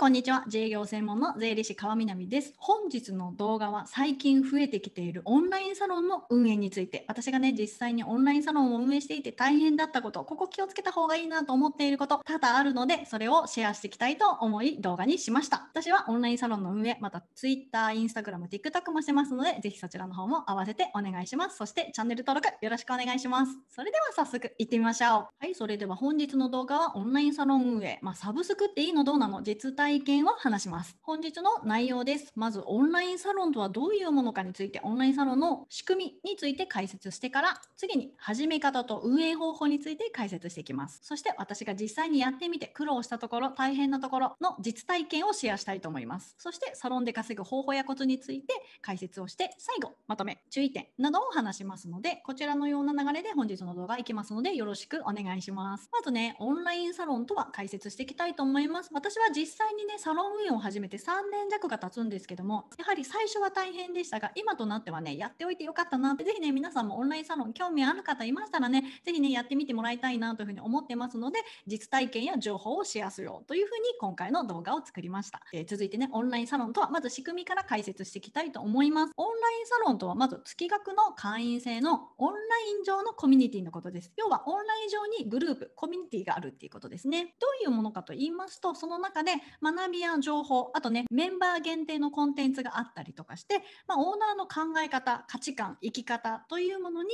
こんにちは。自営業専門の税理士川南です。本日の動画は最近増えてきているオンラインサロンの運営について、私がね、実際にオンラインサロンを運営していて大変だったこと、ここ気をつけた方がいいなと思っていること、多々あるので、それをシェアしていきたいと思い動画にしました。私はオンラインサロンの運営、また Twitter、Instagram、TikTok もしてますので、ぜひそちらの方も合わせてお願いします。そしてチャンネル登録よろしくお願いします。それでは早速行ってみましょう。はい、それでは本日の動画はオンラインサロン運営、まあ、サブスクっていいのどうなの実態体験を話します。本日の内容です。まず、オンラインサロンとはどういうものかについて、オンラインサロンの仕組みについて解説してから、次に始め方と運営方法について解説していきます。そして、私が実際にやってみて苦労したところ、大変なところの実体験をシェアしたいと思います。そして、サロンで稼ぐ方法やコツについて解説をして、最後、まとめ、注意点などを話しますので、こちらのような流れで本日の動画いきますので、よろしくお願いします。まずね、オンラインサロンとは解説していきたいと思います。私は実際にねサロン運営を始めて3年弱が経つんですけどもやはり最初は大変でしたが今となってはねやっておいてよかったなって是非ね皆さんもオンラインサロン興味ある方いましたらね是非ねやってみてもらいたいなというふうに思ってますので実体験や情報をシェアするよというふうに今回の動画を作りました、えー、続いてねオンラインサロンとはまず仕組みから解説していきたいと思いますオンラインサロンとはまず月額の会員制のオンライン上のコミュニティのことです要はオンライン上にグループコミュニティがあるっていうことですねどういうものかと言いますとその中で、ま学びや情報、あとね、メンバー限定のコンテンツがあったりとかして、まあ、オーナーの考え方、価値観、生き方というものに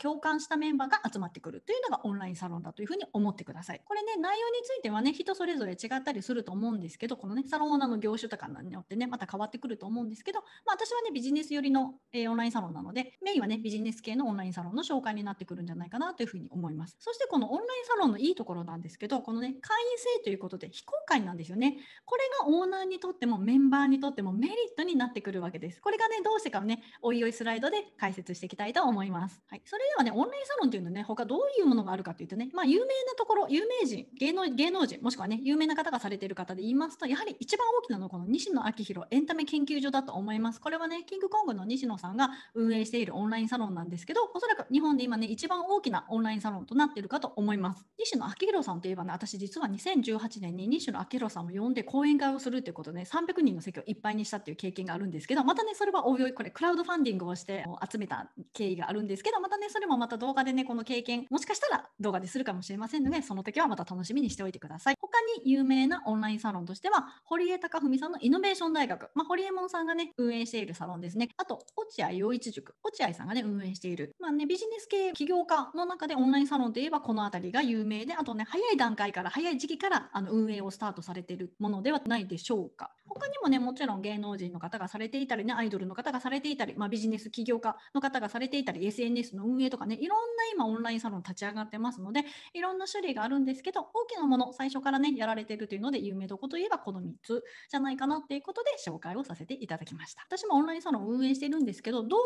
共感したメンバーが集まってくるというのがオンラインサロンだというふうに思ってください。これね、内容についてはね、人それぞれ違ったりすると思うんですけど、このね、サロンオーナーの業種とかによってね、また変わってくると思うんですけど、まあ、私はね、ビジネス寄りの、えー、オンラインサロンなので、メインはね、ビジネス系のオンラインサロンの紹介になってくるんじゃないかなというふうに思います。そしてこのオンラインサロンのいいところなんですけど、このね、会員制ということで非公開なんですよね。これがオーナーにとってもメンバーにとってもメリットになってくるわけです。これがね、どうしてかね、おいおいスライドで解説していきたいと思います。はい、それではね、オンラインサロンというのはね、他どういうものがあるかというとね、まあ、有名なところ、有名人、芸能芸能人、もしくはね、有名な方がされている方で言いますと、やはり一番大きなのはこの西野昭弘エンタメ研究所だと思います。これはね、キングコングの西野さんが運営しているオンラインサロンなんですけど、おそらく日本で今ね、一番大きなオンラインサロンとなっているかと思います。西野昭弘さんといえばね、私実は2018年に西野昭弘さんを呼んで講演会をするっていうことで、ね、300人の席をいっぱいにしたっていう経験があるんですけどまたねそれはおいおいこれクラウドファンディングをして集めた経緯があるんですけどまたねそれもまた動画でねこの経験もしかしたら動画でするかもしれませんのでその時はまた楽しみにしておいてください他に有名なオンラインサロンとしては堀江貴文さんのイノベーション大学、まあ、堀江門さんがね運営しているサロンですねあと落合陽一塾落合さんがね運営している、まあね、ビジネス系起業家の中でオンラインサロンといえばこの辺りが有名であとね早い段階から早い時期からあの運営をスタートされているものものではないでしょうか。他にもね、もちろん芸能人の方がされていたりね、アイドルの方がされていたり、まあ、ビジネス起業家の方がされていたり、SNS の運営とかね、いろんな今オンラインサロン立ち上がってますので、いろんな種類があるんですけど、大きなもの、最初からね、やられてるというので、有名どこといえばこの3つじゃないかなっていうことで紹介をさせていただきました。私もオンラインサロンを運営してるんですけど、同業、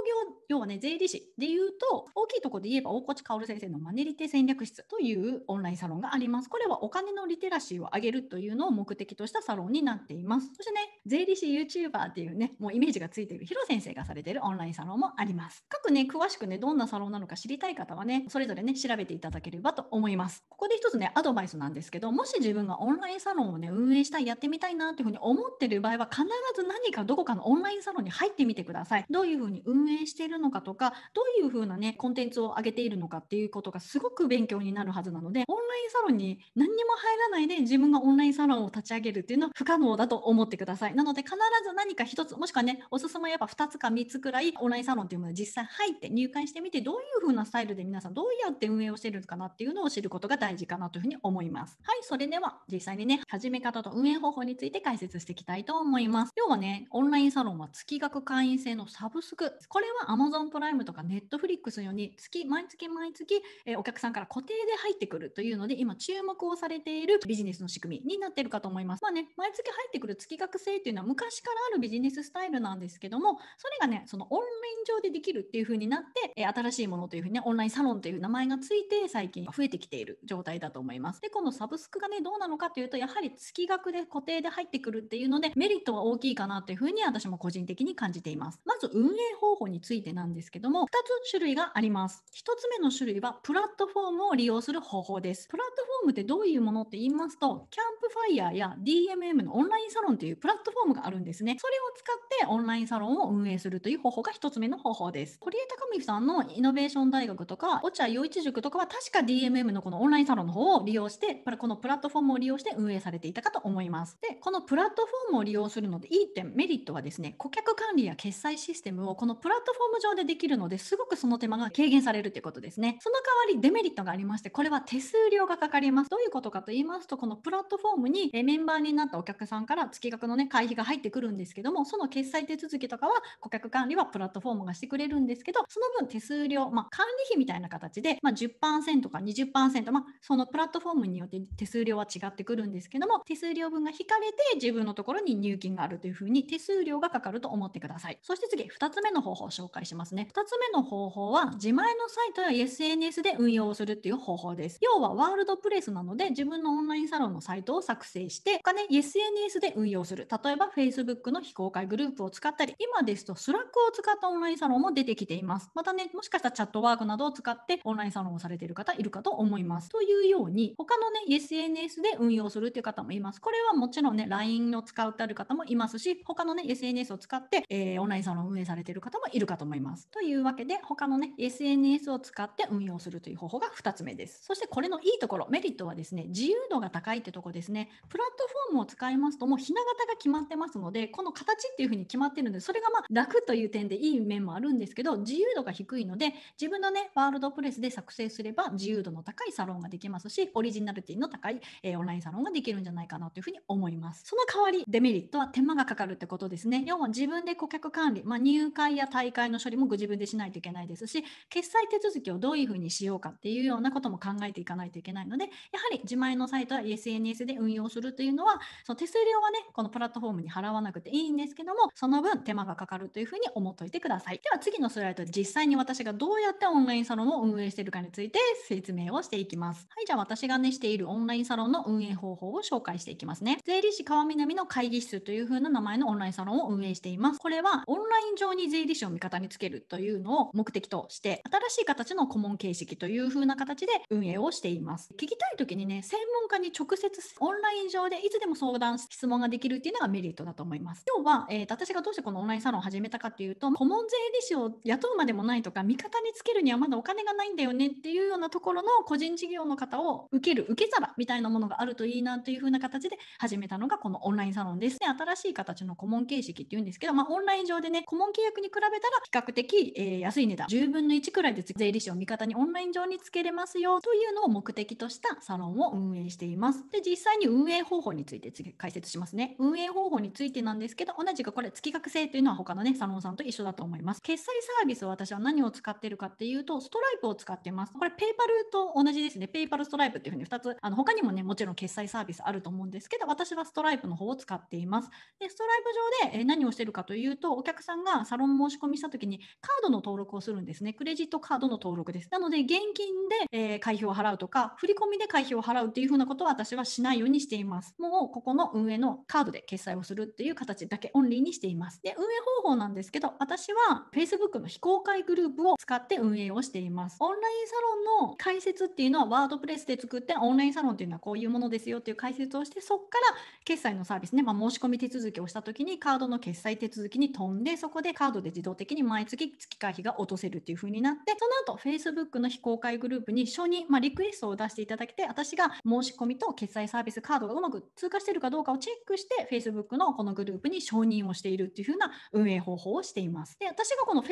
要はね、税理士でいうと、大きいとこで言えば大越薫先生のマネリテ戦略室というオンラインサロンがあります。これはお金のリテラシーを上げるというのを目的とししたサロンになっています。そしてね、税理士 YouTuber っていうね、もうイメージがついているヒロ先生がされているオンラインサロンもあります。各ね、詳しくね、どんなサロンなのか知りたい方はね、それぞれね、調べていただければと思います。ここで一つね、アドバイスなんですけど、もし自分がオンラインサロンをね、運営したい、やってみたいなっていうふうに思ってる場合は、必ず何かどこかのオンラインサロンに入ってみてください。どういうふうに運営しているのかとか、どういうふうなね、コンテンツを上げているのかっていうことがすごく勉強になるはずなので、オンラインサロンに何にも入らないで自分がオンラインサロンを立ち上げるっていうのは不可能だと思ってください。なので必ず何か1つもしくはねおすすめはやっぱ2つか3つくらいオンラインサロンっていうものを実際入って入会してみてどういう風なスタイルで皆さんどうやって運営をしてるのかなっていうのを知ることが大事かなというふうに思います。はいそれでは実際にね始め方と運営方法について解説していきたいと思います。要はねオンラインサロンは月額会員制のサブスクこれは Amazon プライムとか Netflix のように月毎月毎月、えお客さんから固定で入ってくるというので今注目をされているビジネスの仕組みになってるかと思います。まね、毎月入ってくる月額制っていうのは昔からあるビジネススタイルなんですけども、それがね、そのオンライン上でできるっていう風になって、え新しいものという風にね、オンラインサロンという名前がついて、最近増えてきている状態だと思います。で、このサブスクがね、どうなのかというと、やはり月額で固定で入ってくるっていうので、メリットは大きいかなという風に私も個人的に感じています。まず運営方法についてなんですけども、2つ種類があります。1つ目の種類は、プラットフォームを利用する方法です。プラットフォームってどういうものって言いますと、キャンプファイヤーや DIY DMM のオンラインサロンというプラットフォームがあるんですね。それを使ってオンラインサロンを運営するという方法が1つ目の方法です。堀江貴美さんのイノベーション大学とか、落合陽一塾とかは確か DMM のこのオンラインサロンの方を利用して、このプラットフォームを利用して運営されていたかと思います。で、このプラットフォームを利用するのでいい点、メリットはですね、顧客管理や決済システムをこのプラットフォーム上でできるのですごくその手間が軽減されるということですね。その代わりデメリットがありまして、これは手数料がかかります。どういうことかと言いますと、このプラットフォームにメンバーにになったお客さんから月額の、ね、会費が入ってくるんですけどもその決済手続きとかは顧客管理はプラットフォームがしてくれるんですけどその分手数料、まあ、管理費みたいな形で、まあ、10%か20%、まあ、そのプラットフォームによって手数料は違ってくるんですけども手数料分が引かれて自分のところに入金があるというふうに手数料がかかると思ってくださいそして次2つ目の方法を紹介しますね2つ目の方法は自前のサイトや SNS で運用をするっていう方法です要はワールドプレスなので自分のオンラインサロンのサイトを作成してお金ね、SNS で運用する。例えば Facebook の非公開グループを使ったり、今ですと Slack を使ったオンラインサロンも出てきています。またね、もしかしたらチャットワークなどを使ってオンラインサロンをされている方いるかと思います。というように、他のね、SNS で運用するという方もいます。これはもちろんね、LINE を使うってある方もいますし、他のね、SNS を使って、えー、オンラインサロンを運営されている方もいるかと思います。というわけで、他のね、SNS を使って運用するという方法が2つ目です。そしてこれのいいところ、メリットはですね、自由度が高いってとこですね。プラットフォームームを使いますともうひな形が決まってますのでこの形っていうふうに決まってるのでそれがまあ楽という点でいい面もあるんですけど自由度が低いので自分のねワールドプレスで作成すれば自由度の高いサロンができますしオリジナルティの高い、えー、オンラインサロンができるんじゃないかなというふうに思いますその代わりデメリットは手間がかかるってことですね要は自分で顧客管理、まあ、入会や大会の処理もご自分でしないといけないですし決済手続きをどういうふうにしようかっていうようなことも考えていかないといけないのでやはり自前のサイトや SNS で運用するというのははその手数料はねこのプラットフォームに払わなくていいんですけどもその分手間がかかるというふうに思っといてくださいでは次のスライドで実際に私がどうやってオンラインサロンを運営しているかについて説明をしていきますはいじゃあ私がねしているオンラインサロンの運営方法を紹介していきますね税理士川南の会議室というふうな名前のオンラインサロンを運営していますこれはオンライン上に税理士を味方につけるというのを目的として新しい形の顧問形式というふうな形で運営をしています聞きたい時にね専門家に直接オンライン上でいつでも相談、質問ができるっていうのがメリットだと思います。今日は、えー、私がどうしてこのオンラインサロンを始めたかっていうと、顧問税理士を雇うまでもないとか、味方につけるにはまだお金がないんだよねっていうようなところの個人事業の方を受ける受け皿みたいなものがあるといいなというふうな形で始めたのがこのオンラインサロンです。で新しい形の顧問形式っていうんですけど、まあ、オンライン上でね、顧問契約に比べたら比較的、えー、安い値段、10分の1くらいで税理士を味方にオンライン上につけれますよというのを目的としたサロンを運営しています。で、実際に運営方法について解説しますね。運営方法についてなんですけど、同じくこれ、月額制というのは他のね、サロンさんと一緒だと思います。決済サービスを私は何を使ってるかっていうと、ストライプを使ってます。これ、ペイパルと同じですね。ペイパルストライプっていうふうに2つ、あの他にもね、もちろん決済サービスあると思うんですけど、私はストライプの方を使っています。で、ストライプ上で何をしてるかというと、お客さんがサロン申し込みした時にカードの登録をするんですね。クレジットカードの登録です。なので、現金で、え会費を払うとか、振り込みで会費を払うっていうふうなことは私はしないようにしています。もうここの運営のカードで決済をするっていう形だけオンリーにしています。で、運営方法なんですけど、私は Facebook の非公開グループを使って運営をしています。オンラインサロンの解説っていうのはワードプレスで作ってオンラインサロンっていうのはこういうものですよっていう解説をして、そこから決済のサービスね、まあ、申し込み手続きをした時にカードの決済手続きに飛んで、そこでカードで自動的に毎月月会費が落とせるっていう風になって、その後 Facebook の非公開グループに初に、まあ、リクエストを出していただけて、私が申し込みと決済サービスカードがうまく通化しているかどうかをチェックして Facebook のこのグループに承認をしているっていう風な運営方法をしています。で私がこの Facebook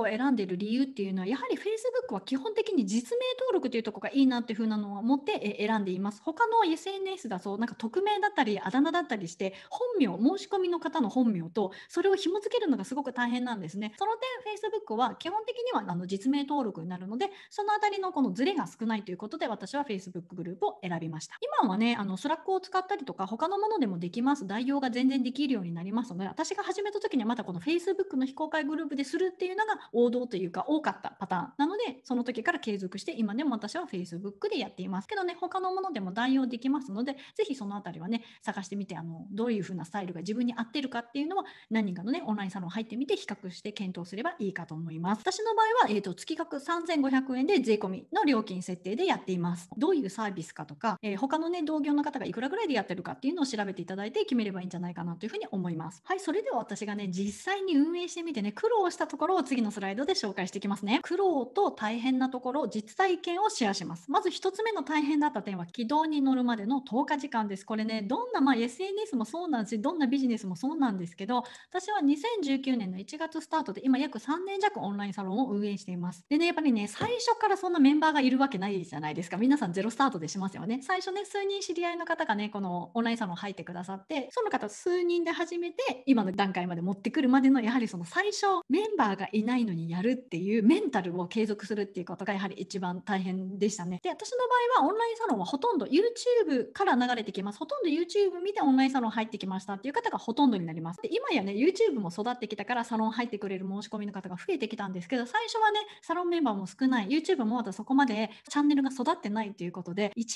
を選んでいる理由っていうのはやはり Facebook は基本的に実名登録というとこがいいなっていう風なのを持って選んでいます。他の SNS だとなんか匿名だったりあだ名だったりして本名申し込みの方の本名とそれを紐付けるのがすごく大変なんですね。その点 Facebook は基本的にはあの実名登録になるのでその辺りのこのズレが少ないということで私は Facebook グループを選びました。今はねあのスラックを使ったりとか他のものでもできます代用が全然できるようになりますので私が始めた時にはまたこの Facebook の非公開グループでするっていうのが王道というか多かったパターンなのでその時から継続して今でも私は Facebook でやっていますけどね他のものでも代用できますのでぜひその辺りはね探してみてあのどういうふうなスタイルが自分に合ってるかっていうのは何人かのねオンラインサロン入ってみて比較して検討すればいいかと思います私の場合は、えーと、と月額3500円で税込みの料金設定でやっていますどういうサービスかとか、えー、他のね同業の方がいくらぐらいでやってるかっていうのを調べていただいて決めればいいんじゃないかなというふうに思います。はい、それでは私がね、実際に運営してみてね、苦労したところを次のスライドで紹介していきますね。苦労と大変なところ、実体験をシェアします。まず1つ目の大変だった点は、軌道に乗るまでの10日時間です。これね、どんな、まあ、SNS もそうなんし、どんなビジネスもそうなんですけど、私は2019年の1月スタートで、今約3年弱オンラインサロンを運営しています。でね、やっぱりね、最初からそんなメンバーがいるわけないじゃないですか。皆さんゼロスタートでしますよね。最初ね、数人知り合いの方がね、このオンラインサロン入ってくださってその方数人で始めて今の段階まで持ってくるまでのやはりその最初メンバーがいないのにやるっていうメンタルを継続するっていうことがやはり一番大変でしたね。で私の場合はオンラインサロンはほとんど YouTube から流れてきます。ほとんど YouTube 見てオンラインサロン入ってきましたっていう方がほとんどになります。で今やね YouTube も育ってきたからサロン入ってくれる申し込みの方が増えてきたんですけど最初はねサロンメンバーも少ない YouTube もまだそこまでチャンネルが育ってないっていうことで1年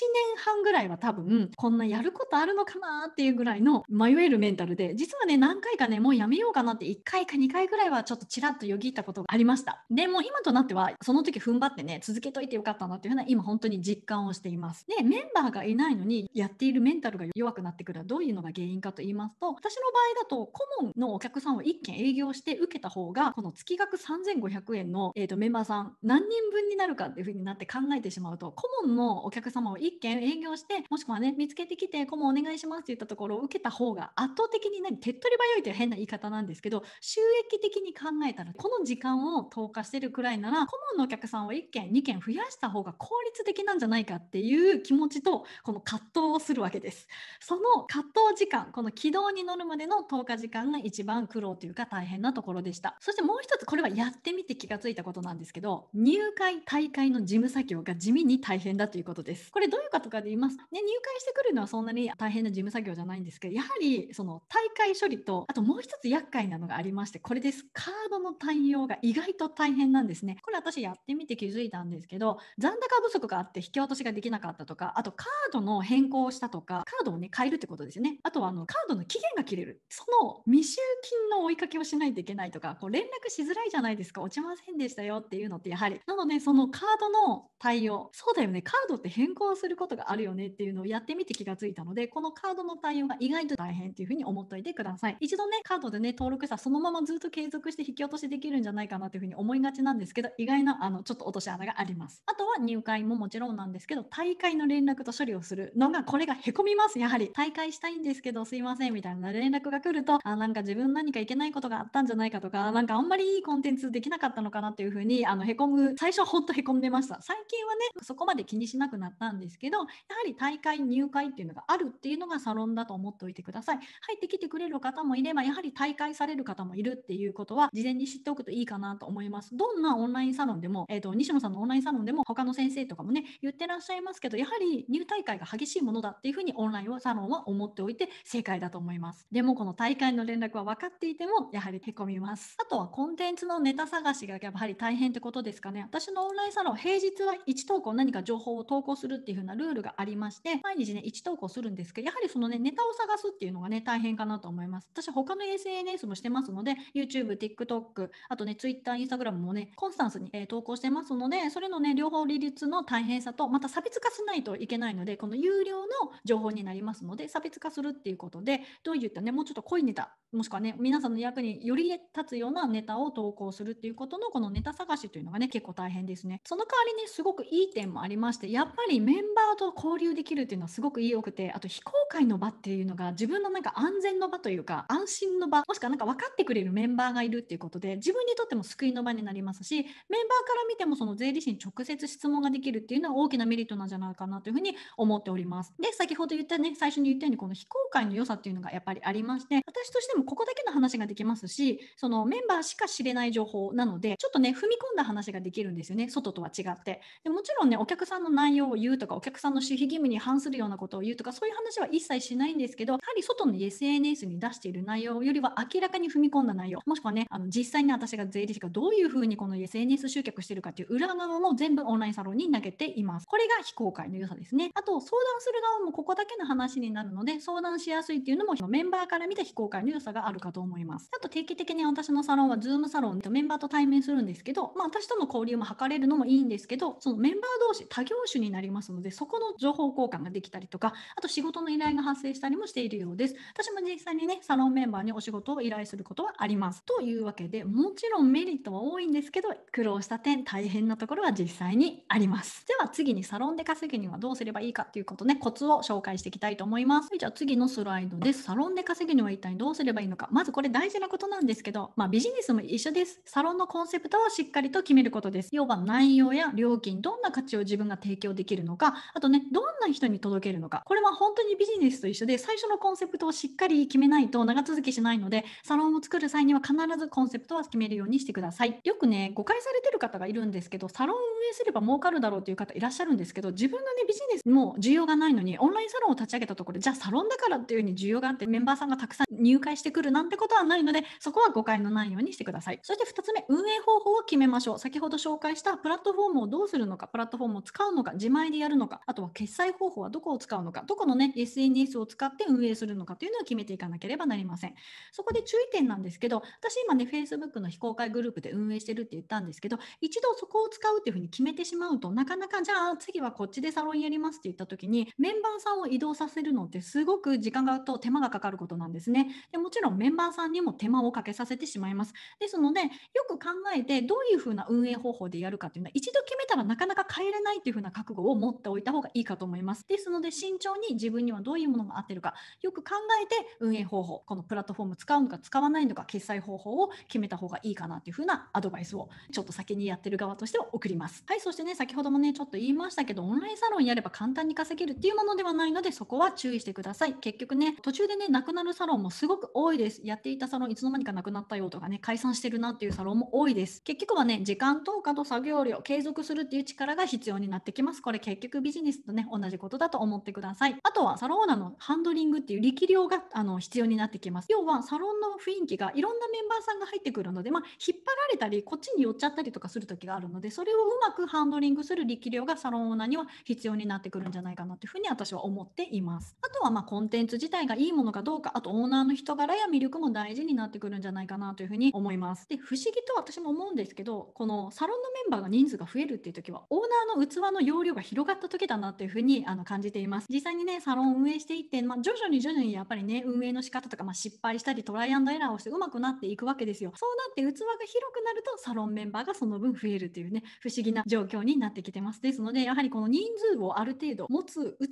半ぐらいは多分こんなやることああるのかなっていうぐらいの迷えるメンタルで実はね何回かねもうやめようかなって1回か2回ぐらいはちょっとちらっとよぎったことがありましたでも今となってはその時踏ん張ってね続けといてよかったなっていうふうな今本当に実感をしていますでメンバーがいないのにやっているメンタルが弱くなってくるどういうのが原因かと言いますと私の場合だと顧問のお客さんを1件営業して受けた方がこの月額3500円の、えーと、とメンバーさん何人分になるかっていうふうになって考えてしまうと顧問のお客様を1件営業してもしくはね見つけてきて顧問お願いしますって言ったところを受けた方が圧倒的に何手っ取り早いという変な言い方なんですけど収益的に考えたらこの時間を投下してるくらいなら顧問のお客さんを1件2件増やした方が効率的なんじゃないかっていう気持ちとこの葛藤をするわけです。その葛藤時間この軌道に乗るまでの投下時間が一番苦労というか大変なところでした。そしてもう一つこれはやってみて気がついたことなんですけど入会大会の事務作業が地味に大変だということです。これどういうことかで言いますね入会してくるのはそんなに大変な事務作業じゃないんですけどやはりその大会処理とあともう一つ厄介なのがありましてこれですカードの対応が意外と大変なんですねこれ私やってみて気づいたんですけど残高不足があって引き渡しができなかったとかあとカードの変更をしたとかカードをね変えるってことですよねあとはあのカードの期限が切れるその未収金の追いかけをしないといけないとかこう連絡しづらいじゃないですか落ちませんでしたよっていうのってやはりなのでそのカードの対応そうだよねカードって変更することがあるよねっていうのをやってみて気がついたのでこのカードの対応が意外と大変というふうに思っておいてください。一度ね、カードでね、登録したらそのままずっと継続して引き落としできるんじゃないかなというふうに思いがちなんですけど、意外なあのちょっと落とし穴があります。あとは入会ももちろんなんですけど、大会の連絡と処理をするのが、これがへこみます。やはり、大会したいんですけど、すいませんみたいな連絡が来ると、あ、なんか自分何かいけないことがあったんじゃないかとか、なんかあんまりいいコンテンツできなかったのかなっていうふうに、あの、へこむ、最初はほんとへこんでました。最近はね、そこまで気にしなくなったんですけど、やはり大会入会っていうのがあるっていうのがサロンだと思っておいてください。入ってきてくれる方もいれば、やはり大会される方もいるっていうことは、事前に知っておくといいかなと思います。どんなオンラインサロンでも、えーと、西野さんのオンラインサロンでも、他の先生とかもね、言ってらっしゃいますけど、やはり入大会が激しいものだっていうふうに、オンラインサロンは思っておいて正解だと思います。でも、この大会の連絡は分かっていても、やはりへこみます。あとは、コンテンツのネタ探しがやっぱり大変ってことですかね。私のオンラインサロン、平日は1投稿何か情報を投稿するっていうふうなルールがありまして、毎日ね、1投稿するんですですけどやはりそのねネタを探すっていうのがね大変かなと思います私他の SNS もしてますので YouTube、TikTok あとね Twitter、Instagram もねコンスタンスに、えー、投稿してますのでそれのね両方利率の大変さとまた差別化しないといけないのでこの有料の情報になりますので差別化するっていうことでどういったねもうちょっと濃いネタもしくはね皆さんの役により立つようなネタを投稿するっていうことのこのネタ探しというのがね結構大変ですねその代わりねすごくいい点もありましてやっぱりメンバーと交流できるっていうのはすごくいい良くてあと引非公開の場っていうのが自分のなんか安全の場というか安心の場もしくはなんか分かってくれるメンバーがいるっていうことで自分にとっても救いの場になりますしメンバーから見てもその税理士に直接質問ができるっていうのは大きなメリットなんじゃないかなというふうに思っております。で先ほど言ったね最初に言ったようにこの非公開の良さっていうのがやっぱりありまして私としてもここだけの話ができますしそのメンバーしか知れない情報なのでちょっとね踏み込んだ話ができるんですよね外とは違ってでもちろんねお客さんの内容を言うとかお客さんの守秘義務に反するようなことを言うとかそういう話私は一切しないんですけど、やはり外の SNS に出している内容よりは明らかに踏み込んだ内容、もしくはね、あの実際に私が税理士がどういうふうにこの SNS 集客してるかっていう裏側も全部オンラインサロンに投げています。これが非公開の良さですね。あと、相談する側もここだけの話になるので、相談しやすいっていうのもメンバーから見た非公開の良さがあるかと思います。あと、定期的に私のサロンは Zoom サロンとメンバーと対面するんですけど、まあ、私との交流も図れるのもいいんですけど、そのメンバー同士多業種になりますので、そこの情報交換ができたりとか、あと仕事の依頼が発生したりもしているようです。私も実際にね、サロンメンバーにお仕事を依頼することはあります。というわけで、もちろんメリットは多いんですけど、苦労した点、大変なところは実際にあります。では次にサロンで稼ぐにはどうすればいいかっていうことね、コツを紹介していきたいと思います。じゃあ次のスライドです。サロンで稼ぐには一体どうすればいいのか。まずこれ大事なことなんですけど、まあビジネスも一緒です。サロンのコンセプトをしっかりと決めることです。要は内容や料金、どんな価値を自分が提供できるのか、あとね、どんな人に届けるのか。これは本当当にビジネスと一緒で最初のコンセプトをしっかり決めないと長続きしないのでサロンを作る際には必ずコンセプトは決めるようにしてくださいよくね誤解されてる方がいるんですけどサロンを運営すれば儲かるだろうという方いらっしゃるんですけど自分のねビジネスも需要がないのにオンラインサロンを立ち上げたところじゃあサロンだからっていうふうに需要があってメンバーさんがたくさん入会してくるなんてことはないのでそこは誤解のないようにしてくださいそして2つ目運営方法を決めましょう先ほど紹介したプラットフォームをどうするのかプラットフォームを使うのか自前でやるのかあとは決済方法はどこを使うのかどこのね SNS を使って運営するのかというのは決めていかなければなりませんそこで注意点なんですけど私今ね Facebook の非公開グループで運営してるって言ったんですけど一度そこを使うっていうふうに決めてしまうとなかなかじゃあ次はこっちでサロンやりますって言った時にメンバーさんを移動させるのってすごく時間がと手間がかかることなんですねでもちろんメンバーさんにも手間をかけさせてしまいますですのでよく考えてどういうふうな運営方法でやるかっていうのは一度決めたらなかなか変えれないっていうふうな覚悟を持っておいた方がいいかと思いますですので慎重に自分分にはどういうものが合ってるかよく考えて運営方法このプラットフォーム使うのか使わないのか決済方法を決めた方がいいかなっていうふうなアドバイスをちょっと先にやってる側としては送ります。はいそしてね先ほどもねちょっと言いましたけどオンラインサロンやれば簡単に稼げるっていうものではないのでそこは注意してください。結局ね途中でねなくなるサロンもすごく多いです。やっていたサロンいつの間にかなくなったよとかね解散してるなっていうサロンも多いです。結局はね時間投下と作業量継続するっていう力が必要になってきます。これ結局ビジネスとね同じことだと思ってください。あとははサローナのハンドリングっていう力量があの必要になってきます。要はサロンの雰囲気がいろんなメンバーさんが入ってくるので、まあ、引っ張られたりこっちに寄っちゃったりとかする時があるのでそれをうまくハンドリングする力量がサロンオーナーには必要になってくるんじゃないかなというふうに私は思っています。あとはまあコンテンツ自体がいいものかどうかあとオーナーの人柄や魅力も大事になってくるんじゃないかなというふうに思います。で不思議と私も思うんですけどこのサロンのメンバーが人数が増えるっていう時はオーナーの器の容量が広がった時だなというふうにあの感じています。実際にねサロを運営していって、まあ、徐々に徐々にやっぱりね運営の仕方とか、まあ、失敗したりトライアンドエラーをしてうまくなっていくわけですよそうなって器が広くなるとサロンメンバーがその分増えるというね不思議な状況になってきてますですのでやはりこの人数をある程度持つ器がない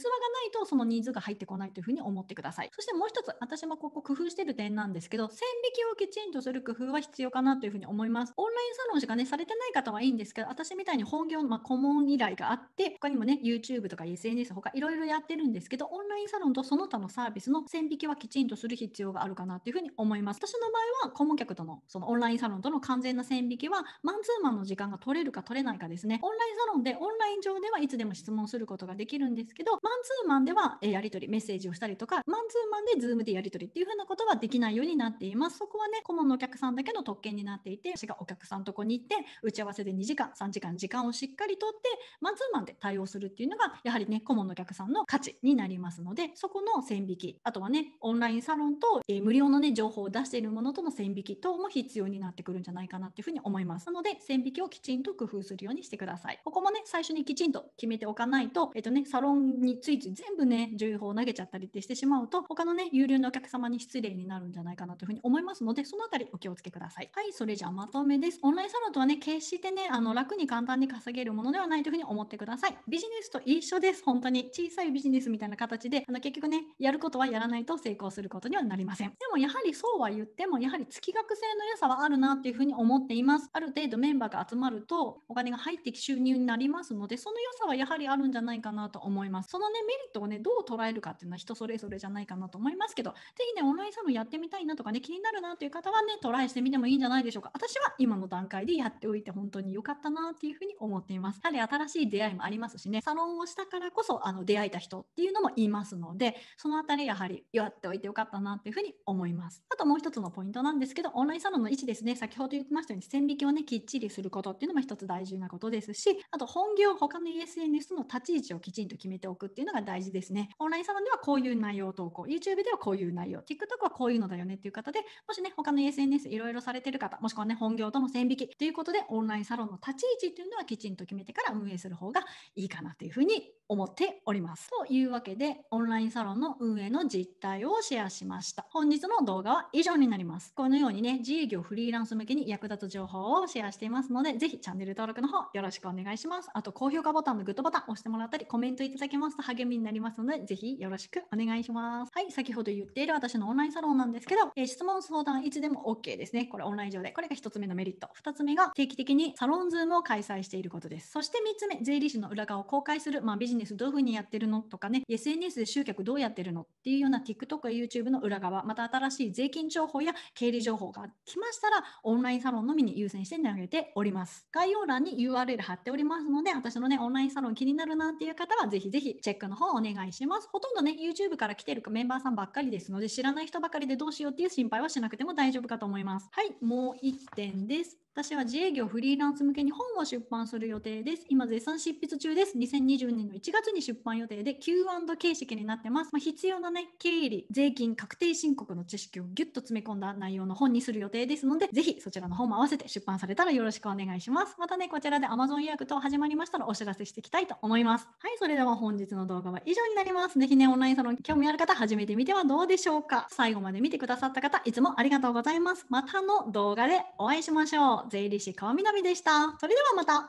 とその人数が入ってこないというふうに思ってくださいそしてもう一つ私もここ工夫してる点なんですけど線引きをきちんとする工夫は必要かなというふうに思いますオンラインサロンしかねされてない方はいいんですけど私みたいに本業の、まあ、顧問依頼があって他にもね YouTube とか SNS 他いろいろやってるんですけどオオンラインサロンとその他のサービスの線引きはきちんとする必要があるかなっていうふうに思います。私の場合は、顧問客との、そのオンラインサロンとの完全な線引きは、マンツーマンの時間が取れるか取れないかですね。オンラインサロンで、オンライン上ではいつでも質問することができるんですけど、マンツーマンではやり取り、メッセージをしたりとか、マンツーマンで Zoom でやり取りっていうふうなことはできないようになっています。そこはね、顧問のお客さんだけの特権になっていて、私がお客さんとこに行って、打ち合わせで2時間、3時間、時間をしっかりとって、マンツーマンで対応するっていうのが、やはりね、顧問のお客さんの価値になります。ますので、そこの線引き、あとはね、オンラインサロンと、えー、無料のね、情報を出しているものとの線引き等も必要になってくるんじゃないかなっていうふうに思います。なので、線引きをきちんと工夫するようにしてください。ここもね、最初にきちんと決めておかないと、えっ、ー、とね、サロンについつい全部ね、情報を投げちゃったりってしてしまうと、他のね、有料のお客様に失礼になるんじゃないかなというふうに思いますので、そのあたりお気をつけください。はい、それじゃあまとめです。オンラインサロンとはね、決してね、あの、楽に簡単に稼げるものではないというふうに思ってください。ビジネスと一緒です。本当に。小さいビジネスみたいな形であの結局ねやることはやらないと成功することにはなりませんでもやはりそうは言ってもやはり月額制の良さはあるなっていうふうに思っていますある程度メンバーが集まるとお金が入ってき収入になりますのでその良さはやはりあるんじゃないかなと思いますそのねメリットをねどう捉えるかっていうのは人それぞれじゃないかなと思いますけど是非ねオンラインサロンやってみたいなとかね気になるなという方はねトライしてみてもいいんじゃないでしょうか私は今の段階でやっておいて本当に良かったなっていうふうに思っていますやはり新しい出会いもありますしねサロンをしたからこそあの出会えた人っていうのもいますのでその辺りやはりやっておいてよかったなというふうに思いますあともう一つのポイントなんですけどオンラインサロンの位置ですね先ほど言ってましたように線引きをねきっちりすることっていうのも一つ大事なことですしあと本業他の SNS の立ち位置をきちんと決めておくっていうのが大事ですねオンラインサロンではこういう内容投稿 YouTube ではこういう内容 TikTok はこういうのだよねっていう方でもしね他の SNS いろいろされてる方もしくはね本業との線引きということでオンラインサロンの立ち位置っていうのはきちんと決めてから運営する方がいいかなというふうに思っております。というわけででオンラインサロンの運営の実態をシェアしました。本日の動画は以上になります。このようにね、自営業フリーランス向けに役立つ情報をシェアしていますので、ぜひチャンネル登録の方よろしくお願いします。あと、高評価ボタンのグッドボタン押してもらったり、コメントいただけますと励みになりますので、ぜひよろしくお願いします。はい、先ほど言っている私のオンラインサロンなんですけど、えー、質問相談いつでも OK ですね。これオンライン上で。これが1つ目のメリット。2つ目が定期的にサロンズームを開催していることです。そして3つ目、税理士の裏側を公開する、まあ、ビジネスどういうふうにやってるのとかね、s n SNS で集客どうやってるのっていうような TikTok や YouTube の裏側、また新しい税金情報や経理情報が来ましたら、オンラインサロンのみに優先して投げております。概要欄に URL 貼っておりますので、私のね、オンラインサロン気になるなっていう方は、ぜひぜひチェックの方お願いします。ほとんどね、YouTube から来てるメンバーさんばっかりですので、知らない人ばかりでどうしようっていう心配はしなくても大丈夫かと思います。はい、もう1点です。私は自営業フリーランス向けに本を出版する予定です。今絶賛執筆中です。2020年の1月に出版予定で Q&A 形式になってます。まあ、必要なね、経理、税金、確定申告の知識をギュッと詰め込んだ内容の本にする予定ですので、ぜひそちらの方も合わせて出版されたらよろしくお願いします。またね、こちらで Amazon 予約と始まりましたらお知らせしていきたいと思います。はい、それでは本日の動画は以上になります。ぜひね、オンラインサロン興味ある方、始めてみてはどうでしょうか。最後まで見てくださった方、いつもありがとうございます。またの動画でお会いしましょう。税理士川南でした。それではまた。